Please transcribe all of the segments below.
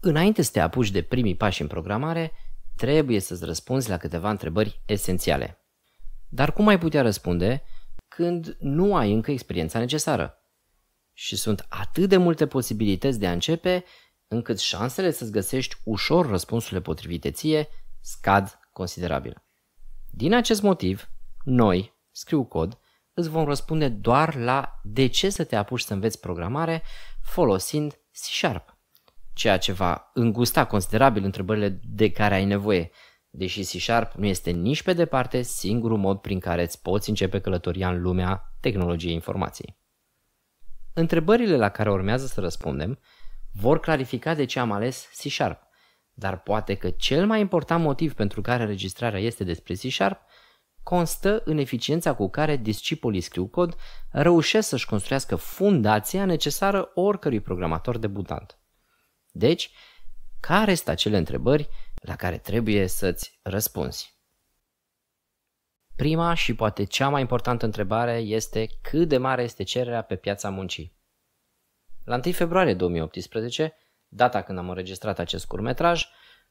Înainte să te apuci de primii pași în programare, trebuie să-ți răspunzi la câteva întrebări esențiale. Dar cum ai putea răspunde când nu ai încă experiența necesară? Și sunt atât de multe posibilități de a începe, încât șansele să-ți găsești ușor răspunsurile potrivite ție scad considerabil. Din acest motiv, noi, scriu cod, îți vom răspunde doar la de ce să te apuci să înveți programare folosind C Sharp ceea ce va îngusta considerabil întrebările de care ai nevoie, deși C Sharp nu este nici pe departe singurul mod prin care îți poți începe călătoria în lumea tehnologiei informației. Întrebările la care urmează să răspundem vor clarifica de ce am ales C Sharp, dar poate că cel mai important motiv pentru care registrarea este despre C Sharp constă în eficiența cu care discipolii scriu cod reușesc să-și construiască fundația necesară oricărui programator debutant. Deci, care sunt acele întrebări la care trebuie să-ți răspunzi? Prima și poate cea mai importantă întrebare este cât de mare este cererea pe piața muncii. La 1 februarie 2018, data când am înregistrat acest curmetraj,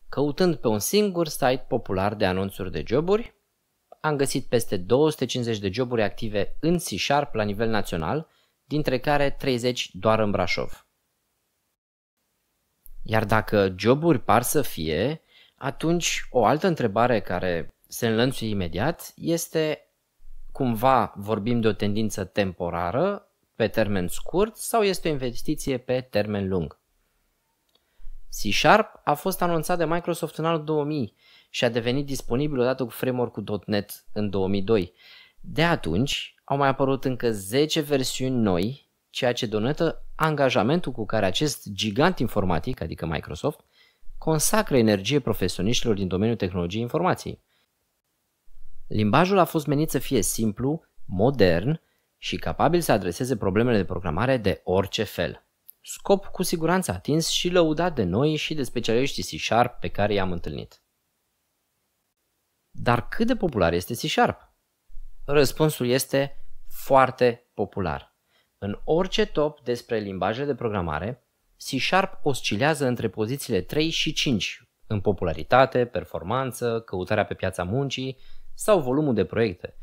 căutând pe un singur site popular de anunțuri de joburi, am găsit peste 250 de joburi active în C-Sharp la nivel național, dintre care 30 doar în Brașov. Iar dacă joburi par să fie, atunci o altă întrebare care se înlănțuie imediat este cumva vorbim de o tendință temporară pe termen scurt sau este o investiție pe termen lung. C Sharp a fost anunțat de Microsoft în anul 2000 și a devenit disponibil odată cu framework-ul .NET în 2002. De atunci au mai apărut încă 10 versiuni noi, ceea ce donată angajamentul cu care acest gigant informatic, adică Microsoft, consacră energie profesioniștilor din domeniul tehnologiei informației. Limbajul a fost menit să fie simplu, modern și capabil să adreseze problemele de programare de orice fel. Scop cu siguranță atins și lăudat de noi și de specialiștii C-Sharp pe care i-am întâlnit. Dar cât de popular este C-Sharp? Răspunsul este foarte popular. În orice top despre limbaje de programare, C Sharp oscilează între pozițiile 3 și 5 în popularitate, performanță, căutarea pe piața muncii sau volumul de proiecte,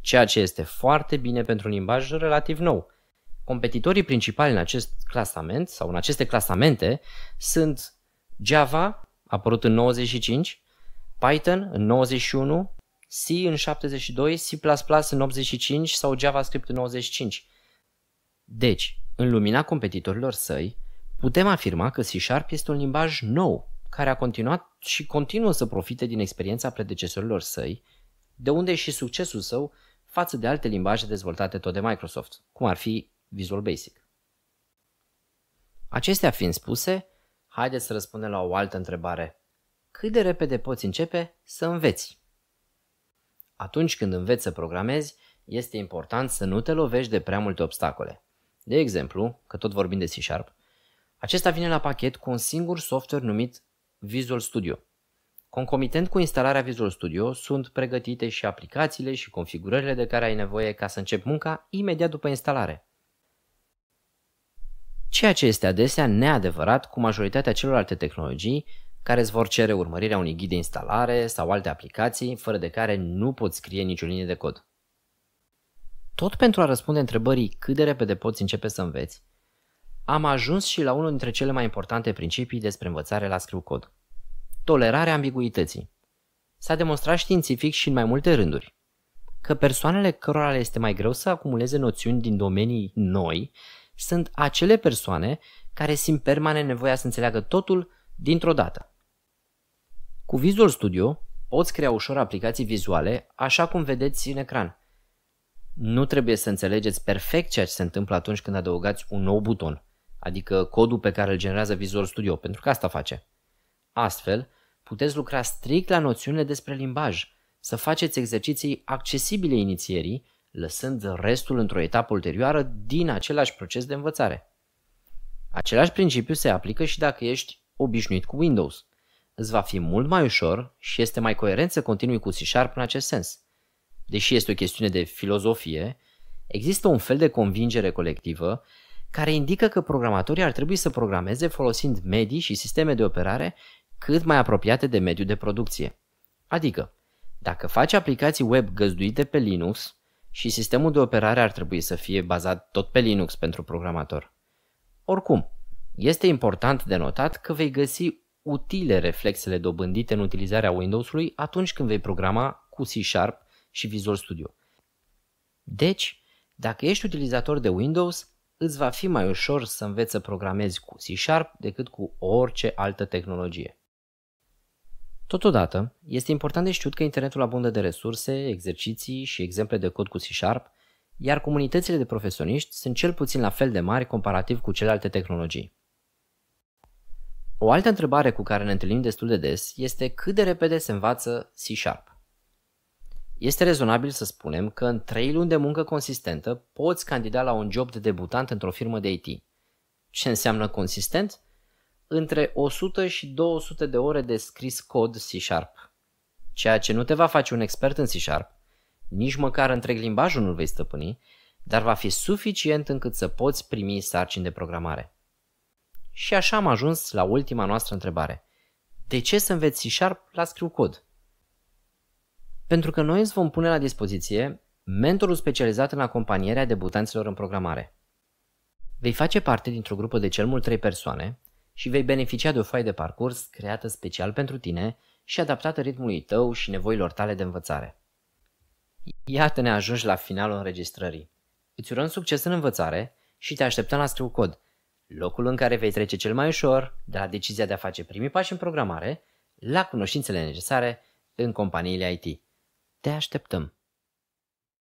ceea ce este foarte bine pentru un limbaj relativ nou. Competitorii principali în acest clasament sau în aceste clasamente sunt Java, apărut în 95, Python în 91, C în 72, C++ în 85 sau JavaScript în 95. Deci, în lumina competitorilor săi, putem afirma că C Sharp este un limbaj nou, care a continuat și continuă să profite din experiența predecesorilor săi, de unde e și succesul său față de alte limbaje dezvoltate tot de Microsoft, cum ar fi Visual Basic. Acestea fiind spuse, haideți să răspundem la o altă întrebare. Cât de repede poți începe să înveți? Atunci când înveți să programezi, este important să nu te lovești de prea multe obstacole. De exemplu, că tot vorbim de C Sharp, acesta vine la pachet cu un singur software numit Visual Studio. Concomitent cu instalarea Visual Studio sunt pregătite și aplicațiile și configurările de care ai nevoie ca să începi munca imediat după instalare. Ceea ce este adesea neadevărat cu majoritatea celorlalte tehnologii care îți vor cere urmărirea unui ghid de instalare sau alte aplicații fără de care nu poți scrie nicio linie de cod. Tot pentru a răspunde întrebării cât de repede poți începe să înveți, am ajuns și la unul dintre cele mai importante principii despre învățare la scriu cod. Tolerarea ambiguității. S-a demonstrat științific și în mai multe rânduri că persoanele cărora le este mai greu să acumuleze noțiuni din domenii noi sunt acele persoane care simt permanent nevoia să înțeleagă totul dintr-o dată. Cu Visual Studio poți crea ușor aplicații vizuale, așa cum vedeți în ecran, nu trebuie să înțelegeți perfect ceea ce se întâmplă atunci când adăugați un nou buton, adică codul pe care îl generează Visual Studio, pentru că asta face. Astfel, puteți lucra strict la noțiunile despre limbaj, să faceți exerciții accesibile inițierii, lăsând restul într-o etapă ulterioară din același proces de învățare. Același principiu se aplică și dacă ești obișnuit cu Windows. Îți va fi mult mai ușor și este mai coerent să continui cu C Sharp în acest sens – deși este o chestiune de filozofie, există un fel de convingere colectivă care indică că programatorii ar trebui să programeze folosind medii și sisteme de operare cât mai apropiate de mediul de producție. Adică, dacă faci aplicații web găzduite pe Linux și sistemul de operare ar trebui să fie bazat tot pe Linux pentru programator. Oricum, este important de notat că vei găsi utile reflexele dobândite în utilizarea Windows-ului atunci când vei programa cu C Sharp și Visual Studio. Deci, dacă ești utilizator de Windows, îți va fi mai ușor să înveți să programezi cu C Sharp decât cu orice altă tehnologie. Totodată, este important de știut că internetul abundă de resurse, exerciții și exemple de cod cu C Sharp, iar comunitățile de profesioniști sunt cel puțin la fel de mari comparativ cu celelalte tehnologii. O altă întrebare cu care ne întâlnim destul de des este cât de repede se învață C Sharp. Este rezonabil să spunem că în 3 luni de muncă consistentă poți candida la un job de debutant într-o firmă de IT. Ce înseamnă consistent? Între 100 și 200 de ore de scris cod C Sharp. Ceea ce nu te va face un expert în C Sharp, nici măcar întreg limbajul nu-l vei stăpâni, dar va fi suficient încât să poți primi sarcini de programare. Și așa am ajuns la ultima noastră întrebare. De ce să înveți C Sharp la scriu cod? Pentru că noi îți vom pune la dispoziție mentorul specializat în acompanierea debutanților în programare. Vei face parte dintr-o grupă de cel mult 3 persoane și vei beneficia de o foaie de parcurs creată special pentru tine și adaptată ritmului tău și nevoilor tale de învățare. Iată ne ajungi la finalul înregistrării. Îți urăm succes în învățare și te așteptăm la Scriu Cod, locul în care vei trece cel mai ușor de la decizia de a face primii pași în programare la cunoștințele necesare în companiile IT. Te așteptăm!